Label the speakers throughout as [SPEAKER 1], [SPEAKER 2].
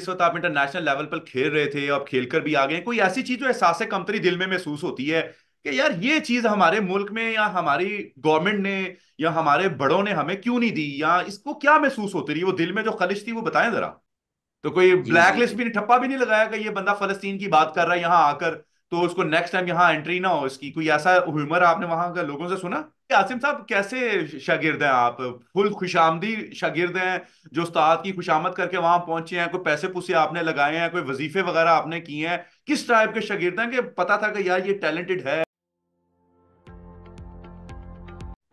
[SPEAKER 1] इस वक्त आप इंटरनेशनल लेवल पर खेल रहे थे खेल खेलकर भी आ गए कोई ऐसी चीज जो एहसास कमतरी दिल में महसूस होती है कि यार ये चीज हमारे मुल्क में या हमारी गवर्नमेंट ने या हमारे बड़ों ने हमें क्यों नहीं दी या इसको क्या महसूस होती रही वो दिल में जो खलिश थी वो बताएं जरा तो कोई ब्लैक लिस्ट भी नहीं ठप्पा भी नहीं लगाया कि ये बंदा फलस्तीन की बात कर रहा है यहाँ आकर तो उसको नेक्स्ट टाइम यहाँ एंट्री ना हो इसकी कोई ऐसा ह्यूमर आपने वहां का लोगों से सुना आसिम साहब कैसे शागिर्द हैं आप फुल खुशामदी शागिर्द हैं जो उस्ताद की खुशामद करके वहां पहुंचे हैं कोई पैसे पुसे आपने लगाए हैं कोई वजीफे वगैरह आपने किए हैं किस टाइप के शागिर्द हैं कि पता था कि यार ये टैलेंटेड है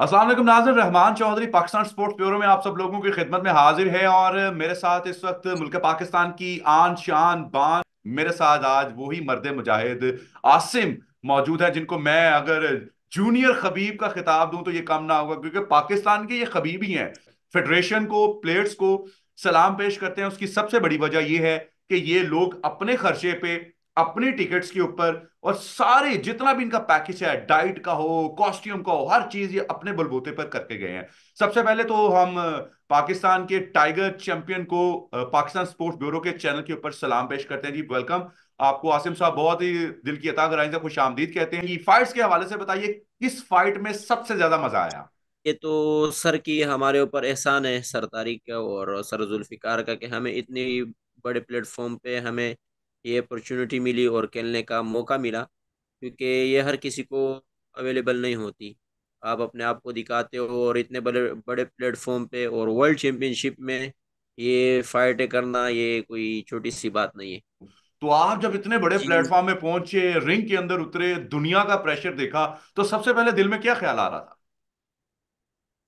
[SPEAKER 1] असलम नाजर रहमान चौधरी पाकिस्तान स्पोर्ट्स ब्यूरो में आप सब लोगों की खिदमत में हाजिर है और मेरे साथ इस वक्त मुल्क पाकिस्तान की आन शान बान मेरे साथ आज वही मर्द मुजाहिद आसिम मौजूद है जिनको मैं अगर जूनियर खबीब का खिताब दूं तो ये कम ना होगा क्योंकि पाकिस्तान के ये खबीब ही हैं फेडरेशन को प्लेयर्स को सलाम पेश करते हैं उसकी सबसे बड़ी वजह यह है कि ये लोग अपने खर्चे पे अपने टिकट्स के ऊपर और सारे जितना भी इनका पैकेज है डाइट का हो कॉस्ट्यूम का हो हर चीज ये अपने बलबूते पर करके गए हैं सबसे पहले तो हम पाकिस्तान के टाइगर चैंपियन को पाकिस्तान स्पोर्ट्स ब्यूरो के चैनल के ऊपर सलाम पेश करते हैं जी वेलकम आपको आसिम साहब बहुत ही दिल की अता कराई खुश आमदीद कहते हैं फाइट्स के हवाले से बताइए किस फाइट में सबसे ज्यादा मजा आया ये तो सर
[SPEAKER 2] की हमारे ऊपर एहसान है सर तारीख का और सर जुल्फिकार का कि हमें इतनी बड़े प्लेटफॉर्म पे हमें ये अपॉर्चुनिटी मिली और खेलने का मौका मिला क्योंकि ये हर किसी को अवेलेबल नहीं होती आप अपने आप को दिखाते हो और इतने बड़े बड़े प्लेटफॉर्म पे और वर्ल्ड चैम्पियनशिप में ये फाइट करना ये कोई
[SPEAKER 1] छोटी सी बात नहीं है तो आप जब इतने बड़े प्लेटफॉर्म में पहुंचे रिंग के अंदर उतरे दुनिया का प्रेशर देखा तो सबसे पहले दिल में क्या ख्याल आ रहा था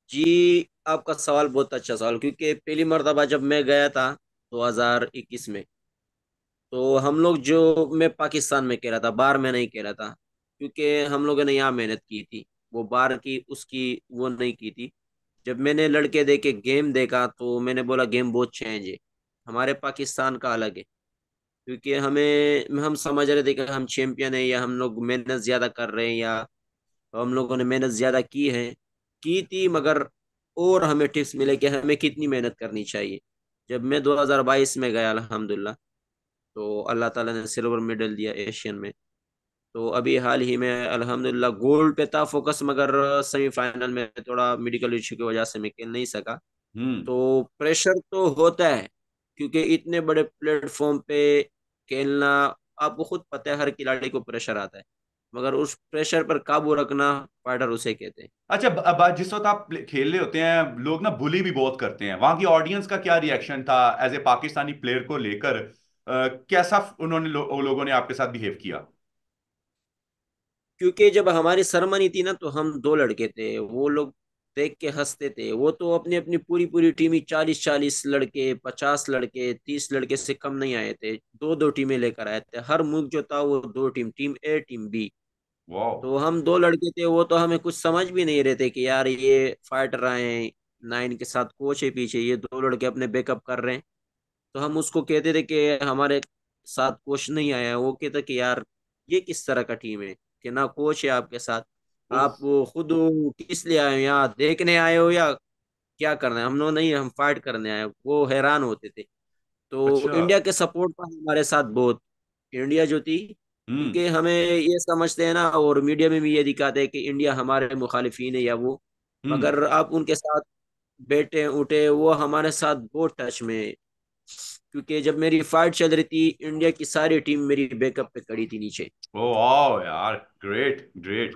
[SPEAKER 1] जी
[SPEAKER 2] आपका सवाल बहुत अच्छा सवाल क्योंकि पहली मरतबा जब मैं गया था 2021 में तो हम लोग जो मैं पाकिस्तान में कह रहा था बाहर में नहीं कह रहा था क्योंकि हम लोगों ने यहाँ मेहनत की थी वो बार की उसकी वो नहीं की थी जब मैंने लड़के देखे गेम देखा तो मैंने बोला गेम बहुत चेंज है हमारे पाकिस्तान का अलग है क्योंकि हमें हम समझ रहे थे कि हम चैम्पियन हैं या हम लोग मेहनत ज़्यादा कर रहे हैं या हम लोगों ने मेहनत ज़्यादा की है की थी मगर और हमें टिप्स मिले कि हमें कितनी मेहनत करनी चाहिए जब मैं 2022 में गया अलहमदिल्ला तो अल्लाह ताला ने सिल्वर मेडल दिया एशियन में तो अभी हाल ही में अल्हम्दुलिल्लाह गोल्ड पे था फोकस मगर सेमीफाइनल में थोड़ा मेडिकल इश्यू की वजह से मैं खेल नहीं सका हम्म। तो प्रेशर तो होता है क्योंकि इतने बड़े प्लेटफॉर्म पे खेलना आपको खुद पता है हर खिलाड़ी को प्रेशर आता है मगर
[SPEAKER 1] उस प्रेशर पर काबू रखना फाइटर उसे कहते हैं अच्छा जिस वक्त आप खेल रहे होते हैं लोग ना बुली भी बहुत करते हैं वहां की ऑडियंस का क्या रिएक्शन था एज ए पाकिस्तानी प्लेयर को लेकर कैसा उन्होंने लो, लोगों ने आपके साथ बिहेव किया
[SPEAKER 2] क्योंकि जब हमारी सरमनी थी ना तो हम दो लड़के थे वो लोग देख के हंसते थे वो तो अपनी अपनी पूरी पूरी टीम ही चालीस चालीस लड़के पचास लड़के तीस लड़के से कम नहीं आए थे दो दो टीमें लेकर आए थे हर मुल्क जो था वो दो team team A team B तो हम दो लड़के थे वो तो हमें कुछ समझ भी नहीं रहे थे कि यार ये फाइटर आए नाइन के साथ कोच है पीछे ये दो लड़के अपने बैकअप कर रहे हैं तो हम उसको कहते थे कि हमारे साथ कोच नहीं आया वो कहता कि यार ये किस तरह का टीम है कि ना कोच है आपके साथ आप खुद किस लिए आए हो देखने आए हो या क्या करना है हम लोग नहीं हम फाइट करने आए वो हैरान होते थे तो अच्छा। इंडिया के सपोर्ट था हमारे साथ बहुत इंडिया जो थी हम्म। क्योंकि हमें ये समझते हैं ना और मीडिया में भी ये दिखाते हैं कि इंडिया हमारे मुखालिफिन है या वो हम्म। मगर आप उनके साथ बैठे उठे वो हमारे साथ बहुत टच में क्योंकि जब मेरी फाइट चल रही थी इंडिया की सारी टीम मेरी बैकअप पे खड़ी थी नीचे
[SPEAKER 1] ओ वाओ यार ग्रेट ग्रेट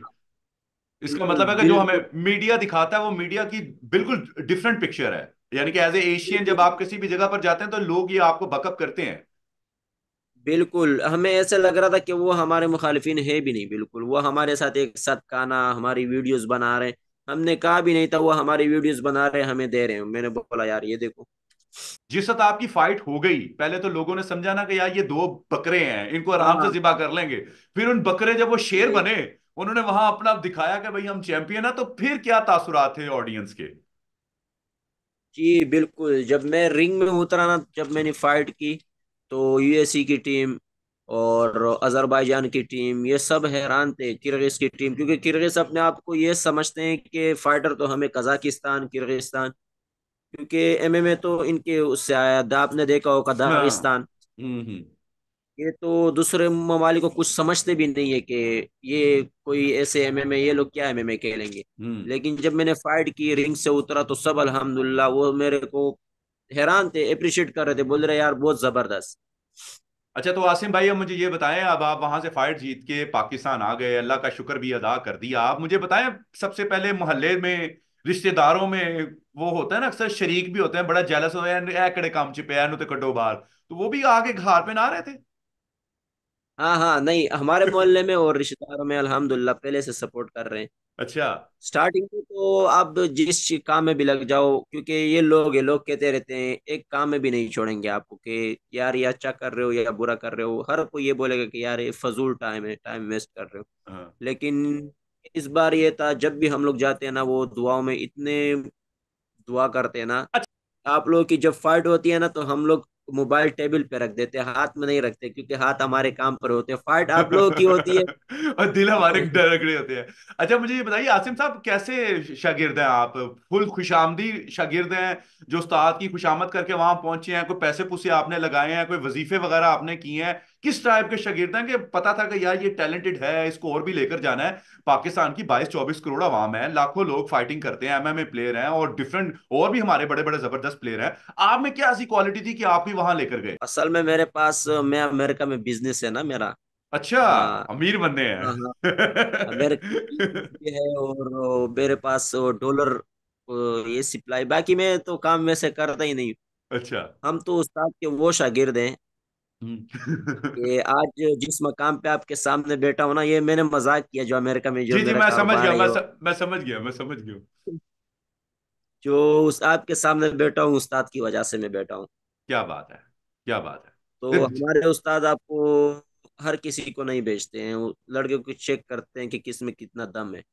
[SPEAKER 2] इसका हम्म, मतलब है कि जो हमें
[SPEAKER 1] मीडिया दिखाता है वो मीडिया की बिल्कुल डिफरेंट पिक्चर है यानी कि एज ए एशियन जब आप किसी भी जगह पर जाते हैं तो लोग ये आपको बकअप करते हैं बिल्कुल हमें ऐसे लग रहा था कि वो हमारे मुखालिफिन है भी नहीं बिल्कुल
[SPEAKER 2] वो हमारे साथ एक साथ खाना हमारी वीडियोस बना रहे हमने कहा भी नहीं था वो हमारी वीडियोस बना
[SPEAKER 1] रहे हमें दे रहे हैं मैंने बोला यार ये देखो जिस वक्त आपकी फाइट हो गई पहले तो लोगों ने समझा ना कि यार ये दो बकरे हैं इनको आराम से हाँ। जिबा कर लेंगे फिर उन बकरे जब वो शेर बने उन्होंने वहां अपना दिखाया कि भाई हम चैंपियन है तो फिर क्या तासुरात थे ऑडियंस के जी बिल्कुल जब मैं रिंग में उतरा ना जब मैंने फाइट की
[SPEAKER 2] तो यूएसए की टीम और अजरबैजान की टीम ये सब हैरान थे किर्गिस की टीम क्योंकि किर्गिस अपने आप को ये समझते हैं कि फाइटर तो हमें कजाकिस्तान किर्गिस्तान क्योंकि एमएमए तो इनके उससे आया था आपने देखा होगा दागिस्तान हाँ। हम्म, हम्म। ये तो दूसरे ममालिक को कुछ समझते भी नहीं है कि ये हम्म। कोई ऐसे एमएमए ये लोग क्या एमएमए खेलेंगे लेकिन जब मैंने फाइट की रिंग से उतरा तो सब अल्हम्दुलिल्लाह वो मेरे को हैरान थे अप्रिशिएट कर रहे थे बोल रहे यार बहुत जबरदस्त
[SPEAKER 1] अच्छा तो आसिम भाई अब मुझे ये बताएं अब आप वहां से फाइट जीत के पाकिस्तान आ गए अल्लाह का शुक्र भी अदा कर दिया आप मुझे बताएं सबसे पहले मोहल्ले में रिश्तेदारों में वो होता है ना अक्सर शरीक भी होते हैं बड़ा जैलस हो कड़े काम च पे तो कटो बाहर तो वो भी आके घर पे ना रहे थे हाँ हाँ नहीं हमारे मोहल्ले में और रिश्तेदारों में
[SPEAKER 2] अल्हम्दुलिल्लाह पहले से सपोर्ट कर रहे हैं अच्छा स्टार्टिंग में तो आप जिस काम में भी लग जाओ क्योंकि ये लोग ये लोग कहते रहते हैं एक काम में भी नहीं छोड़ेंगे आपको कि यार ये अच्छा कर रहे हो या बुरा कर रहे हो हर कोई ये बोलेगा कि यार ये फजूल टाइम है टाइम वेस्ट कर रहे हो हाँ। लेकिन इस बार ये था जब भी हम लोग जाते हैं ना वो दुआओं में इतने दुआ करते हैं ना अच्छा। आप लोग की जब फाइट होती है ना तो हम लोग मोबाइल टेबल पे रख देते हैं हाथ में नहीं रखते क्योंकि हाथ हमारे काम पर होते हैं फाइट आप लोगों की होती है
[SPEAKER 1] और दिल हमारे रगड़े होते हैं अच्छा मुझे ये बताइए आसिम साहब कैसे शागिर्द हैं आप फुल खुशामदी शागिर्द हैं जो उस्ताद की खुशामद करके वहां पहुंचे हैं कोई पैसे पुसे आपने लगाए हैं कोई वजीफे वगैरह आपने किए हैं किस टाइप के शागिर्द हैं कि पता था कि यार ये टैलेंटेड है इसको और भी लेकर जाना है पाकिस्तान की 22-24 करोड़ आवाम है लाखों लोग फाइटिंग करते हैं एमएमए प्लेयर हैं और डिफरेंट और भी हमारे बड़े बड़े जबरदस्त प्लेयर हैं आप में क्या ऐसी क्वालिटी थी कि आप भी वहां लेकर गए असल में मेरे पास मैं अमेरिका में बिजनेस है ना मेरा अच्छा आ, हाँ। अमीर बनने हैं हाँ, हाँ।
[SPEAKER 2] अमेरिका है और मेरे पास डॉलर ये सप्लाई बाकी मैं तो काम वैसे करता ही नहीं अच्छा हम तो उस्ताद के वो शागिर्द हैं कि हम्म। आज जिस मकाम पे आपके सामने बैठा हूँ ना ये मैंने मजाक किया जो अमेरिका में जो जी जी मैं समझ गया मैं, स,
[SPEAKER 1] मैं समझ गया मैं समझ गया
[SPEAKER 2] जो उस आपके सामने बैठा हूँ उस्ताद की वजह से मैं बैठा हूँ क्या बात है क्या बात है तो हमारे उस्ताद आपको हर किसी को नहीं भेजते हैं लड़के को चेक करते
[SPEAKER 1] हैं कि किस में कितना दम है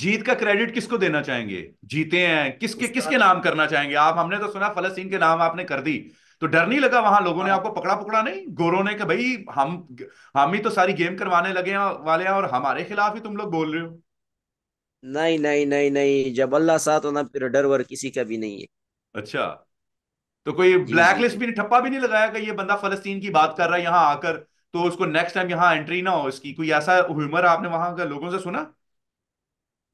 [SPEAKER 1] जीत का क्रेडिट किसको देना चाहेंगे जीते हैं किसके किसके नाम करना चाहेंगे आप हमने तो सुना फलस्तीन के नाम आपने कर दी तो डर नहीं लगा वहां लोगों ने हाँ। आपको पकड़ा पकड़ा नहीं गोरों ने कि भाई हम हम ही तो सारी गेम करवाने लगे हैं वाले हैं और हमारे खिलाफ ही तुम लोग बोल रहे हो
[SPEAKER 2] नहीं नहीं नहीं नहीं जब अल्लाह साथ होना फिर डर वर किसी का भी नहीं है अच्छा तो कोई ब्लैक
[SPEAKER 1] लिस्ट भी नहीं ठप्पा भी नहीं लगाया कि ये बंदा फलस्तीन की बात कर रहा है यहाँ आकर तो उसको नेक्स्ट टाइम यहाँ एंट्री ना हो इसकी कोई ऐसा ह्यूमर आपने वहां का लोगों से सुना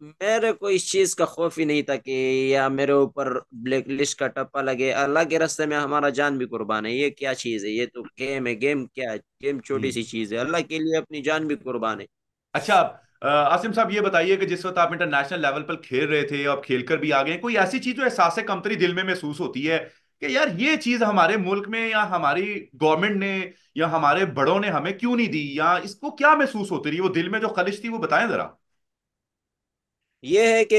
[SPEAKER 2] मेरे को इस चीज का खौफ ही नहीं था कि या मेरे ऊपर ब्लैक लिस्ट का टप्पा लगे अल्लाह के रस्ते में हमारा जान भी कुर्बान है ये क्या चीज
[SPEAKER 1] है ये तो गेम है गेम क्या है गेम छोटी हम्म। सी चीज है अल्लाह के लिए अपनी जान भी कुर्बान है अच्छा आसिम साहब ये बताइए कि जिस वक्त आप इंटरनेशनल लेवल पर खेल रहे थे और खेल कर भी आ गए कोई ऐसी चीज जो एहसास कमतरी दिल में महसूस होती है कि यार ये चीज हमारे मुल्क में या हमारी गवर्नमेंट ने या हमारे बड़ों ने हमें क्यों नहीं दी या इसको क्या महसूस होती रही वो दिल में जो खलिश थी वो बताएं जरा
[SPEAKER 2] ये है कि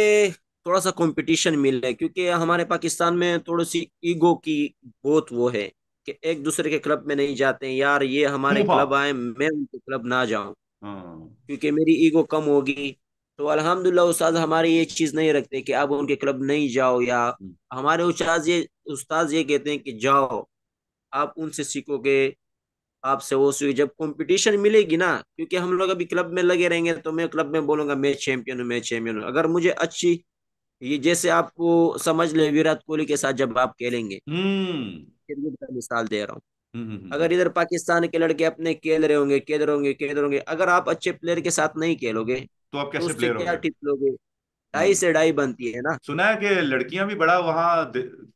[SPEAKER 2] थोड़ा सा कंपटीशन मिल रहा है क्योंकि हमारे पाकिस्तान में थोड़ी सी ईगो की बहुत वो है कि एक दूसरे के क्लब में नहीं जाते हैं यार ये हमारे क्लब आए मैं उनके क्लब ना जाऊं हाँ। क्योंकि मेरी ईगो कम होगी तो अलहमदुल्ला उस्ताद हमारे ये चीज़ नहीं रखते कि आप उनके क्लब नहीं जाओ या हम्म। हमारे उस्ताद ये उस्ताद ये कहते हैं कि जाओ आप उनसे सीखोगे आपसे वो सुई जब कंपटीशन मिलेगी ना क्योंकि हम लोग अभी क्लब में लगे रहेंगे तो मैं क्लब में बोलूंगा मैं चैंपियन हूँ मैं चैंपियन हूँ अगर मुझे अच्छी ये जैसे आपको समझ ले विराट कोहली के साथ जब आप खेलेंगे हम्म। मिसाल दे रहा हूँ हम्म, हम्म, अगर इधर पाकिस्तान के लड़के अपने खेल रहे होंगे खेल रहे होंगे खेल रहे होंगे अगर आप अच्छे प्लेयर के साथ
[SPEAKER 1] नहीं खेलोगे तो आप कैसे तो प्लेयर क्या टिप लोगे ढाई से
[SPEAKER 2] ढाई बनती है ना
[SPEAKER 1] सुना है कि लड़कियां भी बड़ा वहाँ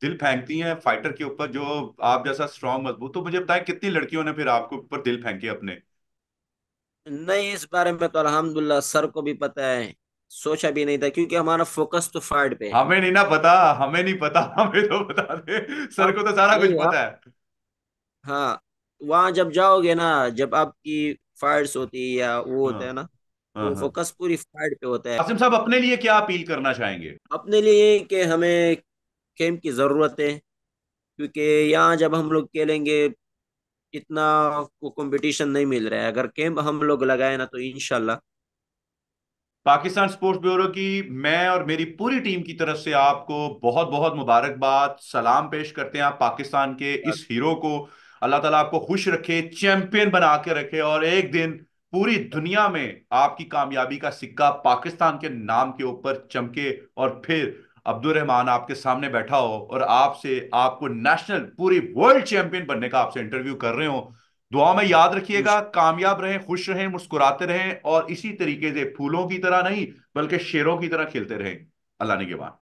[SPEAKER 1] दिल फेंकती हैं फाइटर के ऊपर जो आप जैसा स्ट्रांग मजबूत तो मुझे बताएं कितनी लड़कियों ने फिर आपके ऊपर दिल फेंके अपने
[SPEAKER 2] नहीं इस बारे में तो अलहमदुल्ला सर को भी पता है सोचा भी नहीं था क्योंकि हमारा फोकस तो फाइट पे हमें नहीं ना पता
[SPEAKER 1] हमें नहीं पता हमें तो बता दे सर को तो सारा कुछ पता है
[SPEAKER 2] हाँ वहां जब जाओगे ना जब आपकी फाइट्स होती है या वो होता हाँ, है ना हाँ, तो फोकस हाँ। पूरी फाइट पे होता है आसिम साहब अपने लिए
[SPEAKER 1] क्या अपील करना चाहेंगे
[SPEAKER 2] अपने लिए कि हमें कैंप की ज़रूरत है क्योंकि यहाँ जब हम लोग खेलेंगे इतना को कंपटीशन नहीं मिल रहा है अगर कैंप हम लोग लगाए ना तो इनशाला
[SPEAKER 1] पाकिस्तान स्पोर्ट्स ब्यूरो की मैं और मेरी पूरी टीम की तरफ से आपको बहुत बहुत मुबारकबाद सलाम पेश करते हैं आप पाकिस्तान के हाँ। इस हीरो को अल्लाह ताला आपको खुश रखे चैंपियन बना के रखे और एक दिन पूरी दुनिया में आपकी कामयाबी का सिक्का पाकिस्तान के नाम के ऊपर चमके और फिर अब्दुल रहमान आपके सामने बैठा हो और आपसे आपको नेशनल पूरी वर्ल्ड चैंपियन बनने का आपसे इंटरव्यू कर रहे हो दुआ में याद रखिएगा कामयाब रहें खुश रहें मुस्कुराते रहें और इसी तरीके से फूलों की तरह नहीं बल्कि शेरों की तरह खेलते रहें अल्लाह ने के बाद